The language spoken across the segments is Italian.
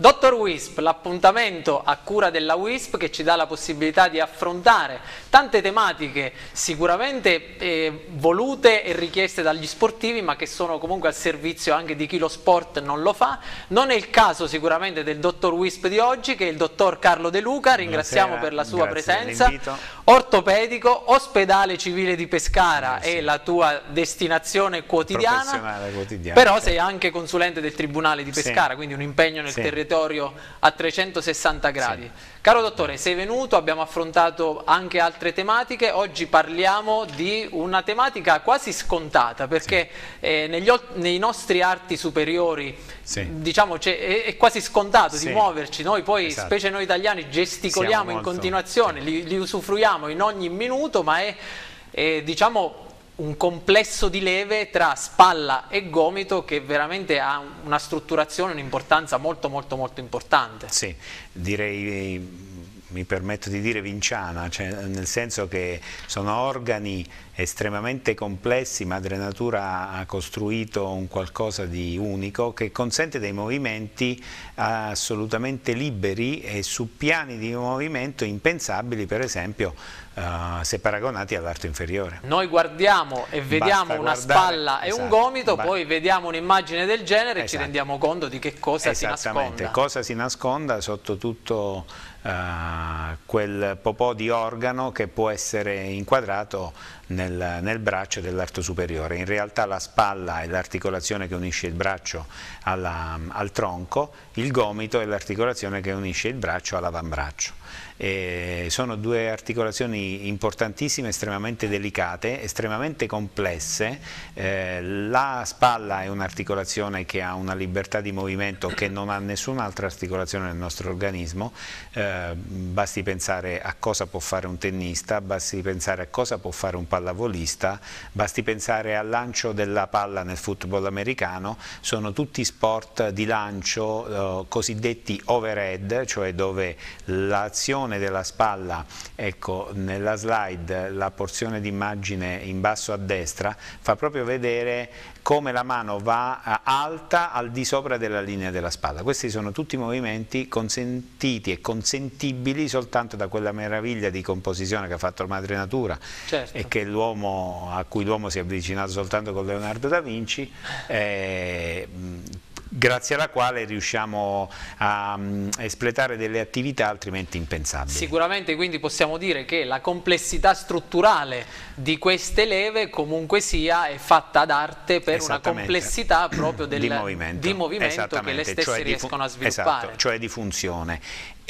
Dottor Wisp, l'appuntamento a cura della Wisp che ci dà la possibilità di affrontare tante tematiche sicuramente eh, volute e richieste dagli sportivi ma che sono comunque al servizio anche di chi lo sport non lo fa. Non è il caso sicuramente del dottor Wisp di oggi che è il dottor Carlo De Luca, ringraziamo Buonasera, per la sua presenza, ortopedico, ospedale civile di Pescara Buonasera. Eh, è la tua destinazione quotidiana, quotidiana però sei anche consulente del Tribunale di Pescara, sì. quindi un impegno nel sì. territorio a 360 gradi. Sì. Caro dottore, sei venuto, abbiamo affrontato anche altri altre tematiche, oggi parliamo di una tematica quasi scontata perché sì. eh, negli, nei nostri arti superiori sì. diciamo, cioè, è, è, quasi scontato sì. di muoverci, noi poi esatto. specie noi italiani gesticoliamo Siamo in molto, continuazione, li, li, usufruiamo in ogni minuto ma è, è diciamo un complesso di leve tra spalla e gomito che veramente ha una strutturazione, un'importanza molto molto molto importante. Sì, direi mi permetto di dire vinciana, cioè nel senso che sono organi estremamente complessi, Madre Natura ha costruito un qualcosa di unico che consente dei movimenti assolutamente liberi e su piani di movimento impensabili per esempio eh, se paragonati all'arto inferiore. Noi guardiamo e vediamo Basta una guardare, spalla e un esatto, gomito, poi vediamo un'immagine del genere e ci esatto. rendiamo conto di che cosa si nasconda. Cosa si nasconda sotto tutto uh, quel popò di organo che può essere inquadrato nel, nel braccio dell'arto superiore. In realtà la spalla è l'articolazione che unisce il braccio alla, al tronco, il gomito è l'articolazione che unisce il braccio all'avambraccio. Eh, sono due articolazioni importantissime, estremamente delicate, estremamente complesse. Eh, la spalla è un'articolazione che ha una libertà di movimento che non ha nessun'altra articolazione nel nostro organismo. Eh, basti pensare a cosa può fare un tennista, basti pensare a cosa può fare un pallavolista, basti pensare al lancio della palla nel football americano. Sono tutti sport di lancio eh, cosiddetti overhead, cioè dove la angolazione della spalla, ecco nella slide la porzione d'immagine in basso a destra, fa proprio vedere come la mano va eh, alta al di sopra della linea della spalla. Questi sono tutti movimenti consentiti e consentibili soltanto da quella meraviglia di composizione che ha fatto Madre Natura certo. e a cui l'uomo si è avvicinato soltanto con Leonardo da Vinci, eh, grazie alla quale riusciamo mm, a espletare delle attività altrimenti impensabili. Sicuramente quindi possiamo dire che la complessità strutturale di queste leve comunque sia è fatta d'arte per una complessità proprio del, di movimento, di movimento che le stesse cioè riescono a esatto, sviluppare. Esatto, cioè di funzione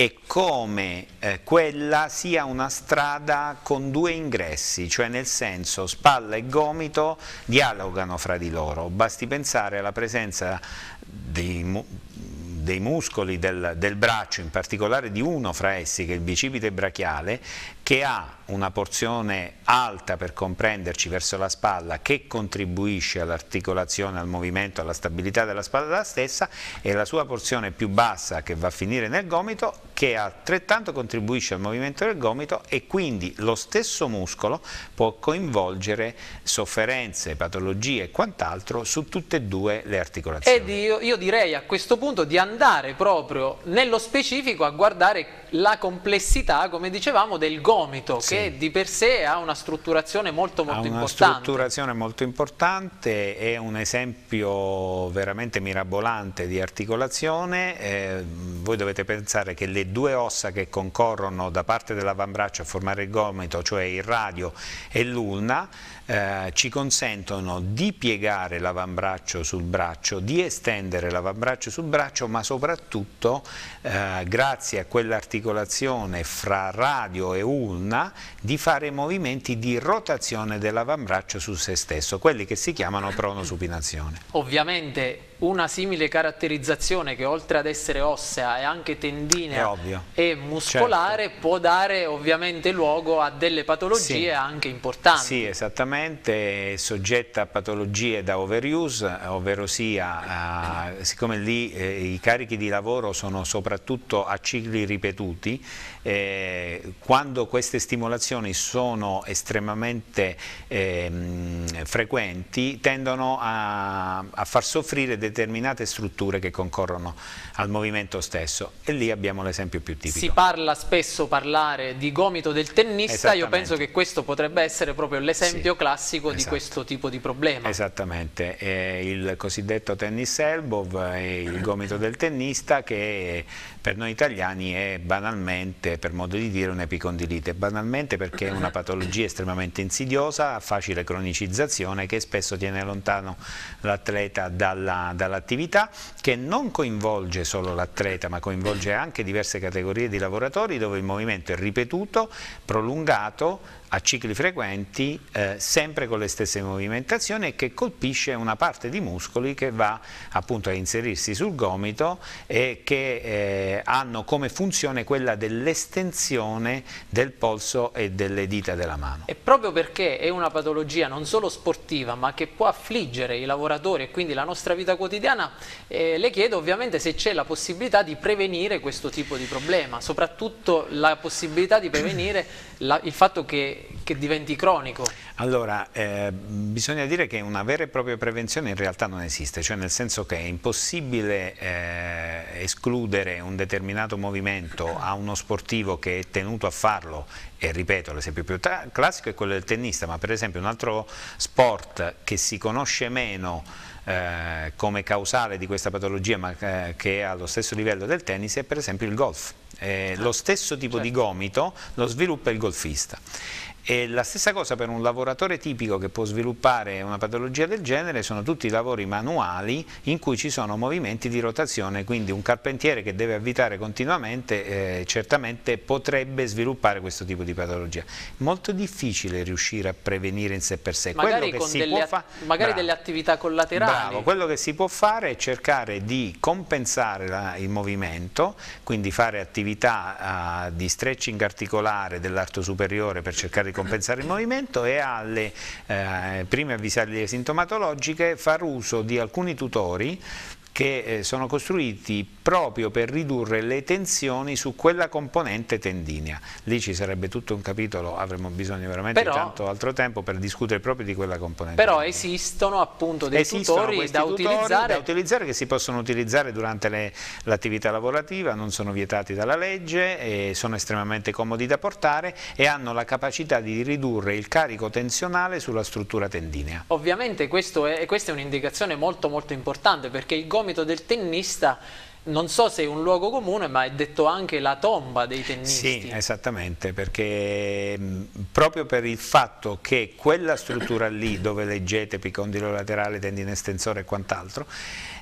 e come eh, quella sia una strada con due ingressi, cioè nel senso spalla e gomito dialogano fra di loro, basti pensare alla presenza dei dei muscoli del, del, braccio, in particolare di uno fra essi che è il bicipite brachiale, che ha una porzione alta per comprenderci verso la spalla che contribuisce all'articolazione, al movimento, alla stabilità della spalla stessa e la sua porzione più bassa che va a finire nel gomito che altrettanto contribuisce al movimento del gomito e quindi lo stesso muscolo può coinvolgere sofferenze, patologie e quant'altro su tutte e due le articolazioni. Ed io, io direi a questo punto di andare proprio nello specifico a guardare la complessità, come dicevamo, del gomito gomito sì. che di per sé ha una strutturazione molto molto ha una importante. Una strutturazione molto importante, è un esempio veramente mirabolante di articolazione, eh, voi dovete pensare che le due ossa che concorrono da parte dell'avambraccio a formare il gomito, cioè il radio e l'ulna, eh, ci consentono di piegare l'avambraccio sul braccio, di estendere l'avambraccio sul braccio, ma soprattutto eh, grazie a quell'articolazione fra radio e ulna colonna di fare movimenti di rotazione dell'avambraccio su se stesso, quelli che si chiamano pronosupinazione. Ovviamente una simile caratterizzazione che oltre ad essere ossea è anche tendinea e muscolare certo. può dare ovviamente luogo a delle patologie sì. anche importanti. Sì, esattamente, è soggetta a patologie da overuse, ovvero sia, eh, siccome lì eh, i carichi di lavoro sono soprattutto a cicli ripetuti, eh, quando queste stimolazioni sono estremamente ehm, frequenti tendono a, a far soffrire delle determinate strutture che concorrono al movimento stesso e lì abbiamo l'esempio più tipico. Si parla spesso parlare di gomito del tennista, io penso che questo potrebbe essere proprio l'esempio sì, classico esatto. di questo tipo di problema. Esattamente, eh, il cosiddetto tennis elbow è il gomito del tennista che per noi italiani è banalmente, per modo di dire, un'epicondilite, banalmente perché è una patologia estremamente insidiosa, a facile cronicizzazione che spesso tiene lontano l'atleta dall'attività, dall che non coinvolge solo l'atleta ma coinvolge anche diverse categorie di lavoratori dove il movimento è ripetuto, prolungato, a cicli frequenti, eh, sempre con le stesse movimentazioni e che colpisce una parte di muscoli che va appunto a inserirsi sul gomito e che eh, hanno come funzione quella dell'estensione del polso e delle dita della mano. E proprio perché è una patologia non solo sportiva ma che può affliggere i lavoratori e quindi la nostra vita quotidiana, eh, le chiedo ovviamente se c'è la possibilità di prevenire questo tipo di problema, soprattutto la possibilità di prevenire la, il fatto che che, diventi cronico? Allora, eh, bisogna dire che una vera e propria prevenzione in realtà non esiste, cioè nel senso che è impossibile eh, escludere un determinato movimento a uno sportivo che è tenuto a farlo e ripeto l'esempio più classico è quello del tennista, ma per esempio un altro sport che si conosce meno eh, come causale di questa patologia ma eh, che è allo stesso livello del tennis è per esempio il golf. Eh, lo ah, stesso tipo certo. di gomito lo sviluppa il golfista e la stessa cosa per un lavoratore tipico che può sviluppare una patologia del genere sono tutti i lavori manuali in cui ci sono movimenti di rotazione, quindi un carpentiere che deve avvitare continuamente eh, certamente potrebbe sviluppare questo tipo di patologia. Molto difficile riuscire a prevenire in sé per sé. Magari, quello che si può fare, magari bravo, delle attività collaterali. Bravo, quello che si può fare è cercare di compensare la, il movimento, quindi fare attività uh, di stretching articolare dell'arto superiore per cercare di compensare il movimento e alle eh, prime avvisaglie sintomatologiche far uso di alcuni tutori che eh, sono costruiti proprio per ridurre le tensioni su quella componente tendinea. Lì ci sarebbe tutto un capitolo, avremmo bisogno veramente però, di tanto altro tempo per discutere proprio di quella componente. Però tendinea. esistono appunto dei esistono tutori, da, tutori utilizzare... da utilizzare che si possono utilizzare durante l'attività lavorativa, non sono vietati dalla legge, eh, sono estremamente comodi da portare e hanno la capacità di ridurre il carico tensionale sulla struttura tendinea. Ovviamente è, questa è un'indicazione molto molto importante perché il gomito gomito del tennista non so se è un luogo comune, ma è detto anche la tomba dei tennisti. Sì, esattamente, perché mm, proprio per il fatto che quella struttura lì, dove leggete picondilo laterale, tendine estensore e quant'altro,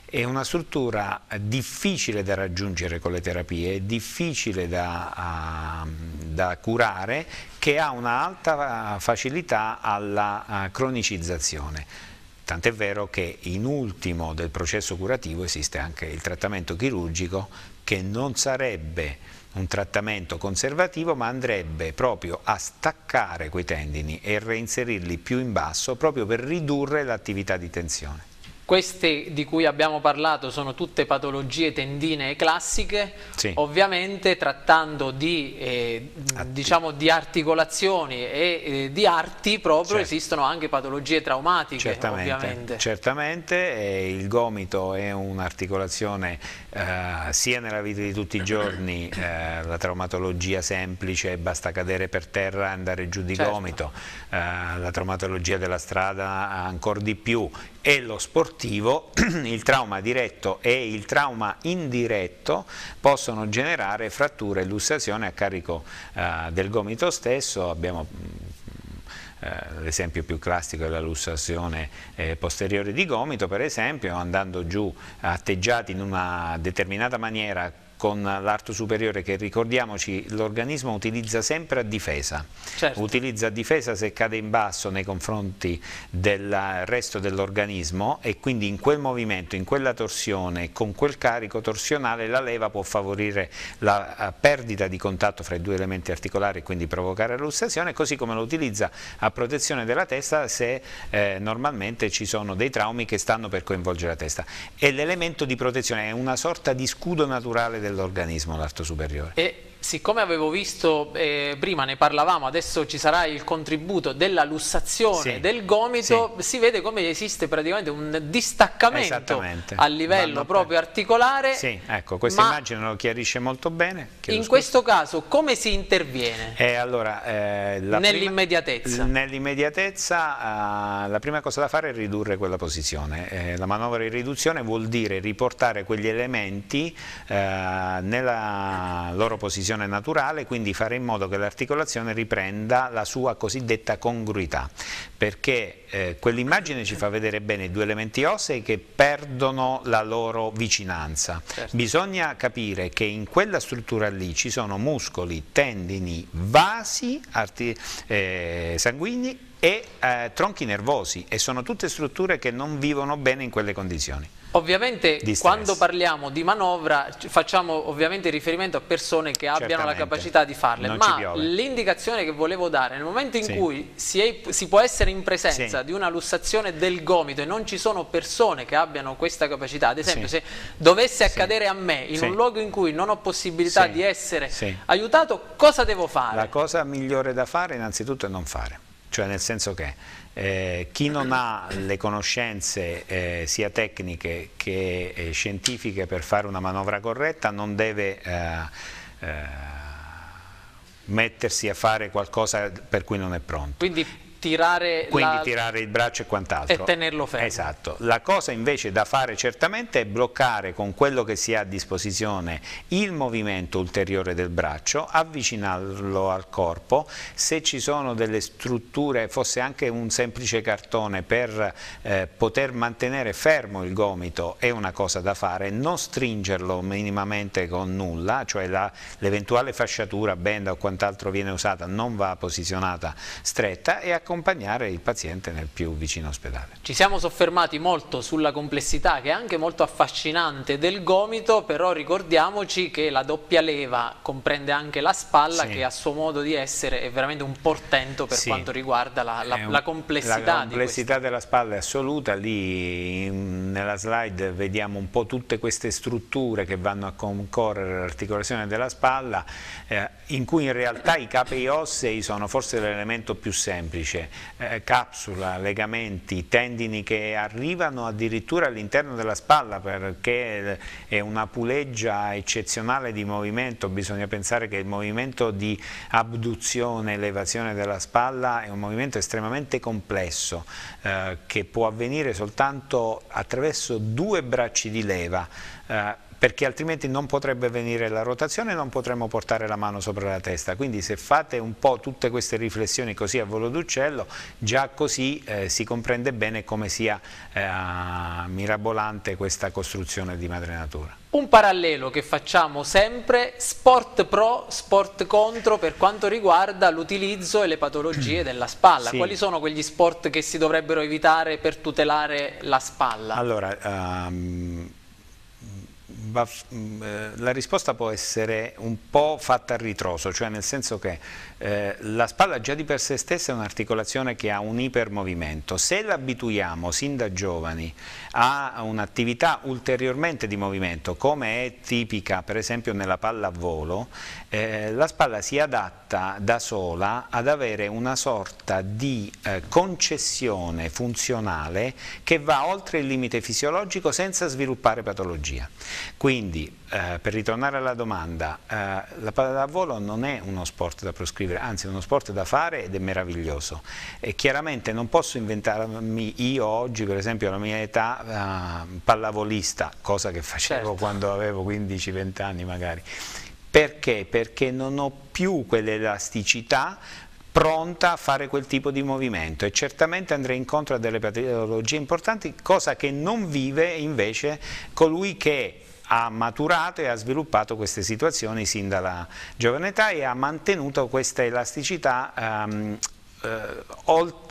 è una struttura difficile da raggiungere con le terapie, difficile da, da curare, che ha un'alta ah, facilità alla ah, cronicizzazione tant'è vero che in ultimo del processo curativo esiste anche il trattamento chirurgico che non sarebbe un trattamento conservativo ma andrebbe proprio a staccare quei tendini e reinserirli più in basso proprio per ridurre l'attività di tensione. Queste di cui abbiamo parlato sono tutte patologie tendinee classiche, sì. ovviamente trattando di, eh, diciamo di articolazioni e eh, di arti proprio certo. esistono anche patologie traumatiche certamente, ovviamente. Certamente, eh, il gomito è un'articolazione eh, sia nella vita di tutti i giorni, eh, la traumatologia semplice, basta cadere per terra e andare giù di certo. gomito, eh, la traumatologia della strada ancora di più, e lo sportivo, il trauma diretto e il trauma indiretto possono generare fratture e lussazione a carico eh, del gomito stesso, abbiamo mm, eh, l'esempio più classico è la lussazione eh, posteriore di gomito per esempio andando giù atteggiati in una determinata maniera con l'arto superiore che ricordiamoci l'organismo utilizza sempre a difesa, certo. utilizza a difesa se cade in basso nei confronti del resto dell'organismo e quindi in quel movimento, in quella torsione, con quel carico torsionale la leva può favorire la eh, perdita di contatto fra i due elementi articolari e quindi provocare lussazione, così come lo utilizza a protezione della testa se eh, normalmente ci sono dei traumi che stanno per coinvolgere la testa. è l'elemento di protezione è una sorta di scudo naturale dell'organismo l'alto superiore. E siccome avevo visto, eh, prima ne parlavamo, adesso ci sarà il contributo della lussazione sì, del gomito, sì. si vede come esiste praticamente un distaccamento a livello Vanno proprio per... articolare. Sì, ecco, questa immagine lo chiarisce molto bene. In scusa. questo caso come si interviene? Eh, allora, eh, nell'immediatezza. Nell'immediatezza ah, la prima cosa da fare è ridurre quella posizione. Eh, la manovra di riduzione vuol dire riportare quegli elementi eh, nella loro posizione articolazione naturale, quindi fare in modo che l'articolazione riprenda la sua cosiddetta congruità, perché eh, quell'immagine ci fa vedere bene due elementi ossei che perdono la loro vicinanza. Certo. Bisogna capire che in quella struttura lì ci sono muscoli, tendini, vasi eh, sanguigni e eh, tronchi nervosi e sono tutte strutture che non vivono bene in quelle condizioni. Ovviamente quando parliamo di manovra facciamo ovviamente riferimento a persone che abbiano Certamente. la capacità di farle, non ma l'indicazione che volevo dare nel momento in sì. cui si, è, si, può essere in presenza sì. di una lussazione del gomito e non ci sono persone che abbiano questa capacità, ad esempio sì. se dovesse accadere a me in un luogo in cui non ho possibilità di essere aiutato, cosa devo fare? La cosa migliore da fare innanzitutto è non fare cioè nel senso che eh, chi non ha le conoscenze eh, sia tecniche che eh, scientifiche per fare una manovra corretta non deve eh, eh, mettersi a fare qualcosa per cui non è pronto. Quindi tirare quindi la... tirare il braccio e quant'altro e tenerlo fermo esatto la cosa invece da fare certamente è bloccare con quello che si ha a disposizione il movimento ulteriore del braccio avvicinarlo al corpo se ci sono delle strutture fosse anche un semplice cartone per eh, poter mantenere fermo il gomito è una cosa da fare non stringerlo minimamente con nulla cioè l'eventuale fasciatura benda o quant'altro viene usata non va posizionata stretta e accompagnata accompagnare il paziente nel più vicino ospedale. Ci siamo soffermati molto sulla complessità che è anche molto affascinante del gomito, però ricordiamoci che la doppia leva comprende anche la spalla sì. che a suo modo di essere è veramente un portento per sì. quanto riguarda la, la, un, la complessità. La complessità della spalla è assoluta, lì in, nella slide vediamo un po' tutte queste strutture che vanno a concorrere all'articolazione della spalla, eh, in cui in realtà i capi ossei sono forse l'elemento più semplice radice, eh, capsula, legamenti, tendini che arrivano addirittura all'interno della spalla perché è una puleggia eccezionale di movimento, bisogna pensare che il movimento di abduzione, elevazione della spalla è un movimento estremamente complesso eh, che può avvenire soltanto attraverso due bracci di leva eh, perché altrimenti non potrebbe venire la rotazione e non potremmo portare la mano sopra la testa. Quindi se fate un po' tutte queste riflessioni così a volo d'uccello, già così eh, si comprende bene come sia eh, mirabolante questa costruzione di madre natura. Un parallelo che facciamo sempre, sport pro, sport contro per quanto riguarda l'utilizzo e le patologie mm. della spalla. Sì. Quali sono quegli sport che si dovrebbero evitare per tutelare la spalla? Allora, um va, mm, eh, la risposta può essere un po' fatta a ritroso, cioè nel senso che eh, la spalla già di per sé stessa è un'articolazione che ha un ipermovimento, se l'abituiamo sin da giovani a un'attività ulteriormente di movimento come è tipica per esempio nella palla a volo, eh, la spalla si adatta da sola ad avere una sorta di eh, concessione funzionale che va oltre il limite fisiologico senza sviluppare patologia. Quindi eh, per ritornare alla domanda, eh, la palla a volo non è uno sport da proscrivere, scrivere, anzi è uno sport da fare ed è meraviglioso. E chiaramente non posso inventarmi io oggi, per esempio alla mia età, uh, pallavolista, cosa che facevo certo. quando avevo 15-20 anni magari. Perché? Perché non ho più quell'elasticità pronta a fare quel tipo di movimento e certamente andrei incontro a delle patologie importanti, cosa che non vive invece colui che ha maturato e ha sviluppato queste situazioni sin dalla giovane età e ha mantenuto questa elasticità ehm, eh, oltre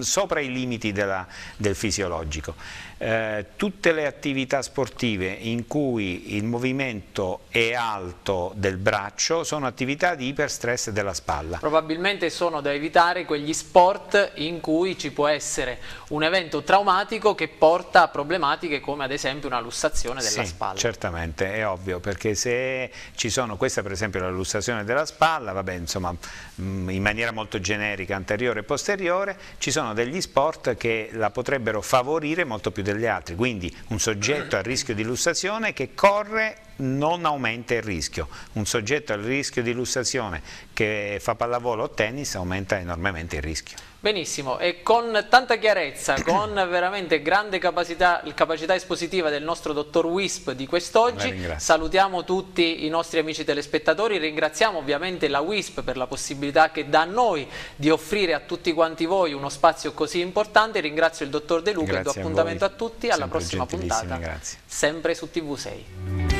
sopra i limiti della, del fisiologico. Eh, tutte le attività sportive in cui il movimento è alto del braccio sono attività di iperstress della spalla. Probabilmente sono da evitare quegli sport in cui ci può essere un evento traumatico che porta a problematiche come ad esempio una lussazione della sì, spalla. certamente, è ovvio, perché se ci sono, questa per esempio la lussazione della spalla, vabbè, insomma, in maniera molto generica, anteriore e posteriore, settore, ci sono degli sport che la potrebbero favorire molto più degli altri, quindi un soggetto a rischio di lussazione che corre non aumenta il rischio, un soggetto a rischio di lussazione che fa pallavolo o tennis aumenta enormemente il rischio. Benissimo, e con tanta chiarezza, con veramente grande capacità, capacità espositiva del nostro dottor Wisp di quest'oggi, salutiamo tutti i nostri amici telespettatori, ringraziamo ovviamente la Wisp per la possibilità che dà a noi di offrire a tutti quanti voi uno spazio così importante, ringrazio il dottor De Luca e do appuntamento a, a tutti, alla Sempre prossima puntata, grazie. sempre su TV6.